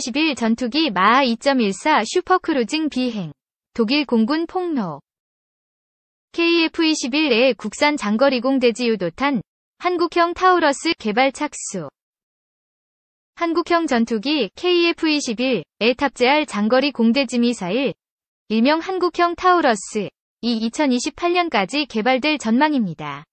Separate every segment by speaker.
Speaker 1: 2021 전투기 마하 2.14 슈퍼크루징 비행 독일 공군 폭로 KF-21의 국산 장거리공 대지 유도탄 한국형 타우러스 개발 착수 한국형 전투기 KF-21에 탑재할 장거리 공대지 미사일 일명 한국형 타우러스 이 2028년까지 개발될 전망입니다.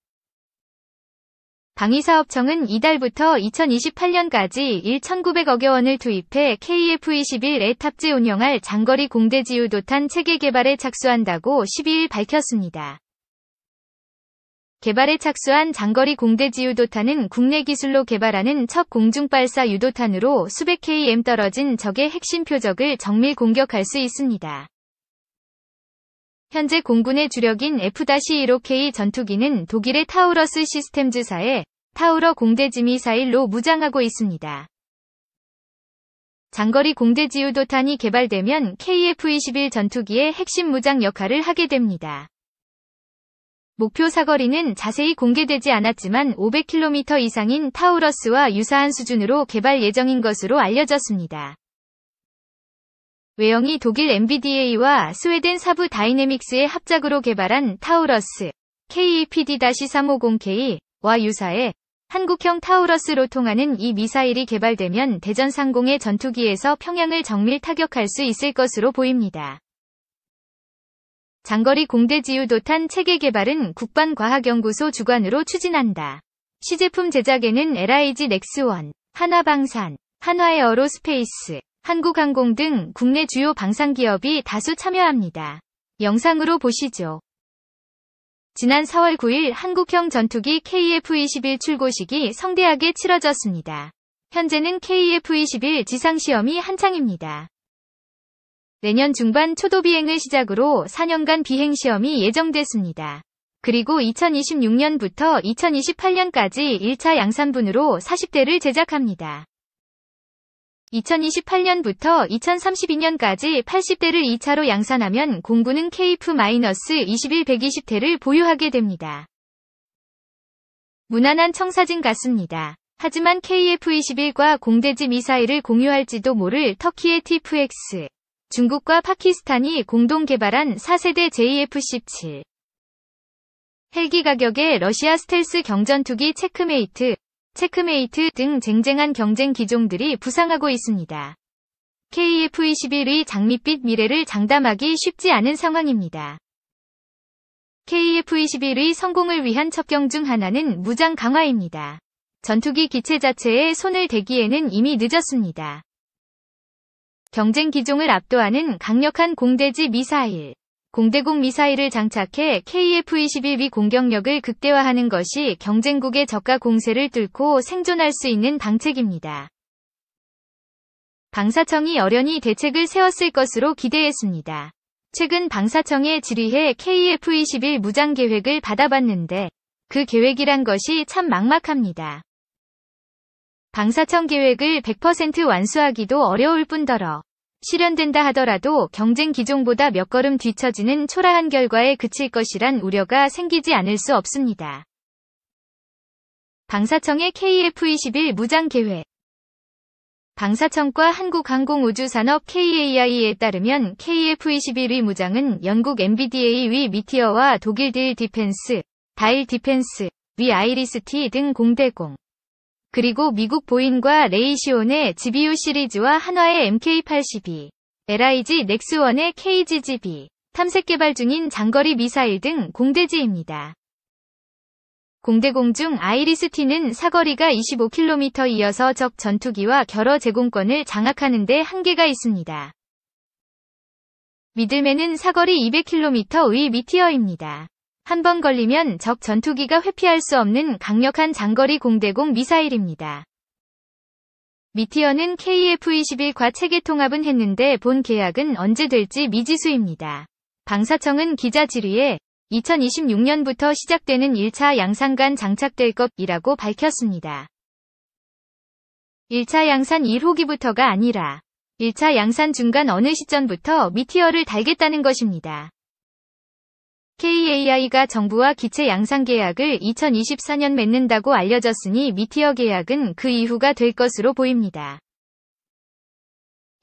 Speaker 1: 방위사업청은 이달부터 2028년까지 1,900억여 원을 투입해 KF-21에 탑재 운영할 장거리 공대지유도탄 체계 개발에 착수한다고 12일 밝혔습니다. 개발에 착수한 장거리 공대지 유도탄은 국내 기술로 개발하는 첫 공중발사 유도탄으로 수백 km 떨어진 적의 핵심 표적을 정밀 공격할 수 있습니다. 현재 공군의 주력인 F-15K 전투기는 독일의 타우러스 시스템즈사에 타우러 공대지 미4일로 무장하고 있습니다. 장거리 공대지 유도탄이 개발되면 KF-21 전투기의 핵심 무장 역할을 하게 됩니다. 목표 사거리는 자세히 공개되지 않았지만 500km 이상인 타우러스와 유사한 수준으로 개발 예정인 것으로 알려졌습니다. 외형이 독일 MBDA와 스웨덴 사부 다이내믹스의 합작으로 개발한 타우러스 KEPD-350K와 유사해 한국형 타우러스로 통하는 이 미사일이 개발되면 대전 상공의 전투기에서 평양을 정밀 타격할 수 있을 것으로 보입니다. 장거리 공대지유도탄 체계 개발은 국방과학연구소 주관으로 추진한다. 시제품 제작에는 LIG 넥스원, 한화방산, 한화에어로스페이스, 한국항공 등 국내 주요 방산기업이 다수 참여합니다. 영상으로 보시죠. 지난 4월 9일 한국형 전투기 KF-21 출고식이 성대하게 치러졌습니다. 현재는 KF-21 지상시험이 한창입니다. 내년 중반 초도 비행을 시작으로 4년간 비행시험이 예정됐습니다. 그리고 2026년부터 2028년까지 1차 양산분으로 40대를 제작합니다. 2028년부터 2032년까지 80대를 2차로 양산하면 공군은 KF-21-120대를 보유하게 됩니다. 무난한 청사진 같습니다. 하지만 KF-21과 공대지 미사일을 공유할지도 모를 터키의 TFX. 중국과 파키스탄이 공동 개발한 4세대 JF-17. 헬기 가격에 러시아 스텔스 경전투기 체크메이트. 체크메이트 등 쟁쟁한 경쟁 기종들이 부상하고 있습니다. KF-21의 장밋빛 미래를 장담하기 쉽지 않은 상황입니다. KF-21의 성공을 위한 첩경 중 하나는 무장 강화입니다. 전투기 기체 자체에 손을 대기에는 이미 늦었습니다. 경쟁 기종을 압도하는 강력한 공대지 미사일, 공대공 미사일을 장착해 KF-21위 공격력을 극대화하는 것이 경쟁국의 저가 공세를 뚫고 생존할 수 있는 방책입니다. 방사청이 어련히 대책을 세웠을 것으로 기대했습니다. 최근 방사청에 질의해 KF-21 무장 계획을 받아봤는데 그 계획이란 것이 참 막막합니다. 방사청 계획을 100% 완수하기도 어려울 뿐더러 실현된다 하더라도 경쟁 기종보다 몇 걸음 뒤처지는 초라한 결과에 그칠 것이란 우려가 생기지 않을 수 없습니다. 방사청의 KF-21 무장 계획 방사청과 한국항공우주산업 KAI에 따르면 KF-21의 무장은 영국 MBDA 위 미티어와 독일 딜 디펜스, 다일 디펜스, 위 아이리스 T 등 공대공, 그리고 미국 보인과 레이시온의 GBU 시리즈와 한화의 MK82, LIG 넥스원의 KGGB, 탐색 개발 중인 장거리 미사일 등 공대지입니다. 공대공 중 아이리스티는 사거리가 25km 이어서 적 전투기와 결어 제공권을 장악하는 데 한계가 있습니다. 미들맨은 사거리 200km의 미티어입니다. 한번 걸리면 적 전투기가 회피할 수 없는 강력한 장거리 공대공 미사일입니다. 미티어는 KF-21과 체계 통합은 했는데 본 계약은 언제 될지 미지수입니다. 방사청은 기자 질의에 2026년부터 시작되는 1차 양산간 장착될 것이라고 밝혔습니다. 1차 양산 1호기부터가 아니라 1차 양산 중간 어느 시점부터 미티어를 달겠다는 것입니다. KAI가 정부와 기체 양산 계약을 2024년 맺는다고 알려졌으니 미티어 계약은 그 이후가 될 것으로 보입니다.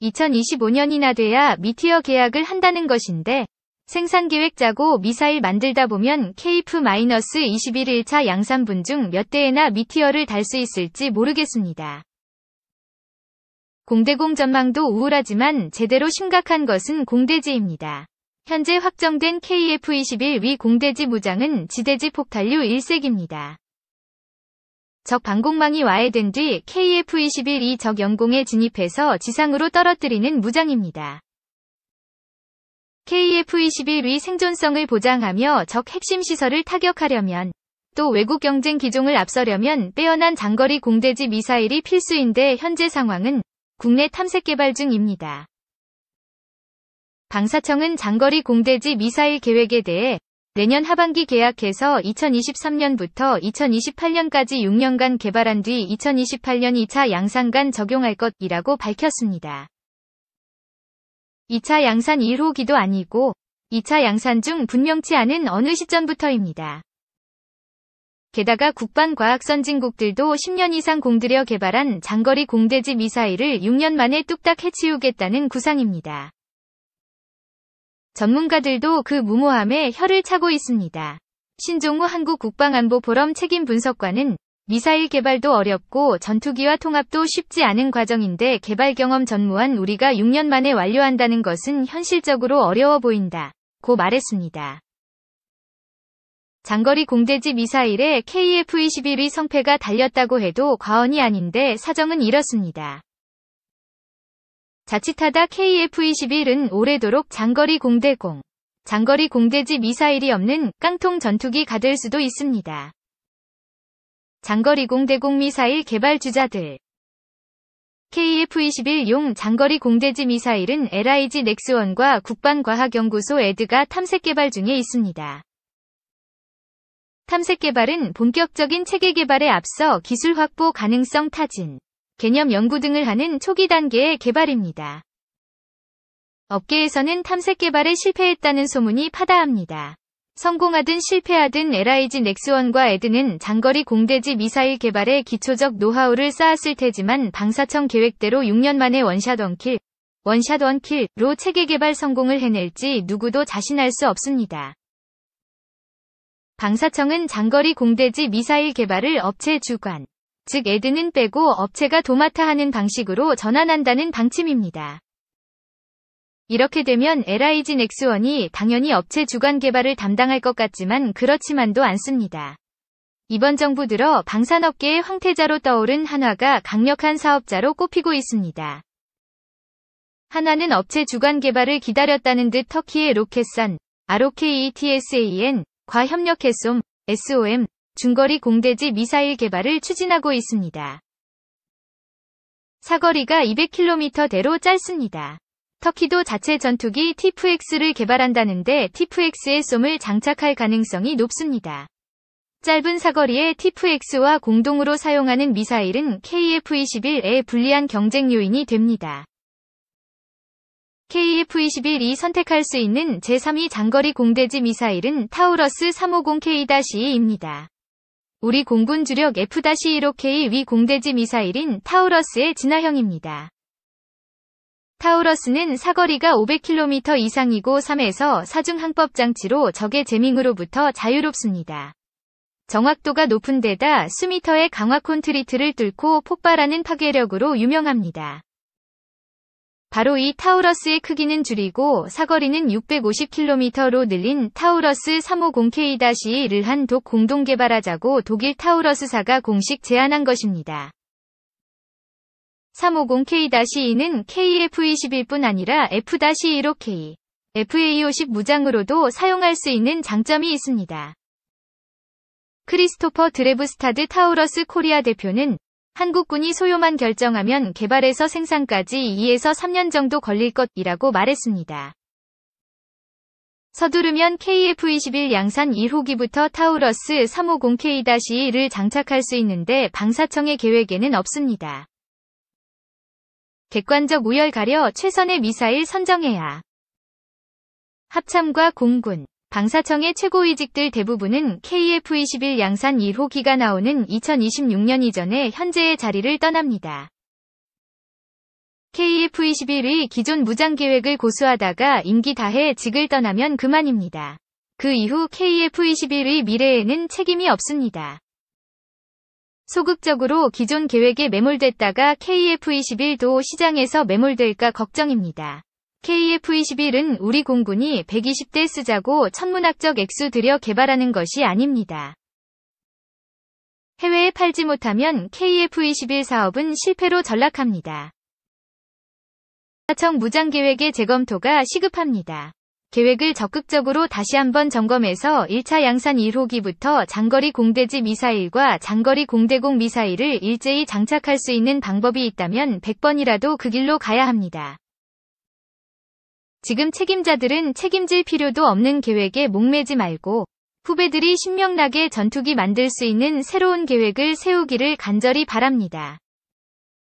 Speaker 1: 2025년이나 돼야 미티어 계약을 한다는 것인데 생산 계획 짜고 미사일 만들다 보면 KF-21 일차 양산분 중 몇 대에나 미티어를 달 수 있을지 모르겠습니다. 공대공 전망도 우울하지만 제대로 심각한 것은 공대지입니다. 현재 확정된 KF-21 위 공대지 무장은 지대지 폭탄류 1색입니다. 적 방공망이 와해된 뒤 KF-21 이적 영공에 진입해서 지상으로 떨어뜨리는 무장입니다. KF-21 위 생존성을 보장하며 적 핵심 시설을 타격하려면 또 외국 경쟁 기종을 앞서려면 빼어난 장거리 공대지 미사일이 필수인데 현재 상황은 국내 탐색 개발 중입니다. 방사청은 장거리 공대지 미사일 계획에 대해 내년 하반기 계약해서 2023년부터 2028년까지 6년간 개발한 뒤 2028년 2차 양산간 적용할 것이라고 밝혔습니다. 2차 양산 1호기도 아니고 2차 양산 중 분명치 않은 어느 시점부터입니다. 게다가 국방과학선진국들도 10년 이상 공들여 개발한 장거리 공대지 미사일을 6년 만에 뚝딱 해치우겠다는 구상입니다. 전문가들도 그 무모함에 혀를 차고 있습니다. 신종우 한국 국방안보보럼 책임 분석관은 미사일 개발도 어렵고 전투기와 통합도 쉽지 않은 과정인데 개발 경험 전무한 우리가 6년 만에 완료한다는 것은 현실적으로 어려워 보인다. 고 말했습니다. 장거리 공대지 미사일에 KF-21의 성패가 달렸다고 해도 과언이 아닌데 사정은 이렇습니다. 자칫하다 KF-21은 오래도록 장거리 공대공, 장거리 공대지 미사일이 없는 깡통 전투기가 될 수도 있습니다. 장거리 공대공 미사일 개발 주자들 KF-21용 장거리 공대지 미사일은 LIG 넥스원과 국방과학연구소 에드가 탐색 개발 중에 있습니다. 탐색 개발은 본격적인 체계 개발에 앞서 기술 확보 가능성 타진, 개념 연구 등을 하는 초기 단계의 개발입니다. 업계에서는 탐색 개발에 실패했다는 소문이 파다합니다. 성공하든 실패하든 LIG 넥스원과 에드는 장거리 공대지 미사일 개발에 기초적 노하우를 쌓았을 테지만 방사청 계획대로 6년 만에 원샷 원킬, 원샷 원킬로 체계 개발 성공을 해낼지 누구도 자신할 수 없습니다. 방사청은 장거리 공대지 미사일 개발을 업체 주관, 즉 에드는 빼고 업체가 도맡아 하는 방식으로 전환한다는 방침입니다. 이렇게 되면 LIG 넥스원이 당연히 업체 주관 개발을 담당할 것 같지만 그렇지만도 않습니다. 이번 정부 들어 방산업계의 황태자로 떠오른 한화가 강력한 사업자로 꼽히고 있습니다. 한화는 업체 주관 개발을 기다렸다는 듯 터키의 로켓산, ROKETSAN, 과협력해솜 SOM, 중거리 공대지 미사일 개발을 추진하고 있습니다. 사거리가 200km대로 짧습니다. 터키도 자체 전투기 t f x 를 개발한다는데 t f x 의 쏨을 장착할 가능성이 높습니다. 짧은 사거리에 t f x 와 공동으로 사용하는 미사일은 k f 2 1에 불리한 경쟁 요인이 됩니다. KF-21이 선택할 수 있는 제3위 장거리 공대지 미사일은 타우러스 350K-2입니다. 우리 공군 주력 F-15K 위 공대지 미사일인 타우러스의 진화형입니다. 타우러스는 사거리가 500km 이상이고 3에서 4중 항법 장치로 적의 재밍으로부터 자유롭습니다. 정확도가 높은 데다 수미터의 강화 콘트리트를 뚫고 폭발하는 파괴력으로 유명합니다. 바로 이 타우러스의 크기는 줄이고 사거리는 650km로 늘린 타우러스 350K-1을 한독 공동 개발하자고 독일 타우러스사가 공식 제안한 것입니다. 350K-2는 KF21뿐 아니라 F-15K, FA50 무장으로도 사용할 수 있는 장점이 있습니다. 크리스토퍼 드레브스타드 타우러스 코리아 대표는 한국군이 소요만 결정하면 개발에서 생산까지 2에서 3년 정도 걸릴 것이라고 말했습니다. 서두르면 KF-21 양산 1호기부터 타우러스 3 5 0 k 1를 장착할 수 있는데 방사청의 계획에는 없습니다. 객관적 우열 가려 최선의 미사일 선정해야. 합참과 공군 방사청의 최고위직들 대부분은 KF-21 양산 1호기가 나오는 2026년 이전에 현재의 자리를 떠납니다. KF-21의 기존 무장 계획을 고수하다가 임기 다해 직을 떠나면 그만입니다. 그 이후 KF-21의 미래에는 책임이 없습니다. 소극적으로 기존 계획에 매몰됐다가 KF-21도 시장에서 매몰될까 걱정입니다. KF-21은 우리 공군이 120대 쓰자고 천문학적 액수 들여 개발하는 것이 아닙니다. 해외에 팔지 못하면 KF-21 사업은 실패로 전락합니다. 하청 무장 계획의 재검토가 시급합니다. 계획을 적극적으로 다시 한번 점검해서 1차 양산 1호기부터 장거리 공대지 미사일과 장거리 공대공 미사일을 일제히 장착할 수 있는 방법이 있다면 100번이라도 그 길로 가야 합니다. 지금 책임자들은 책임질 필요도 없는 계획에 목매지 말고 후배들이 신명나게 전투기 만들 수 있는 새로운 계획을 세우기를 간절히 바랍니다.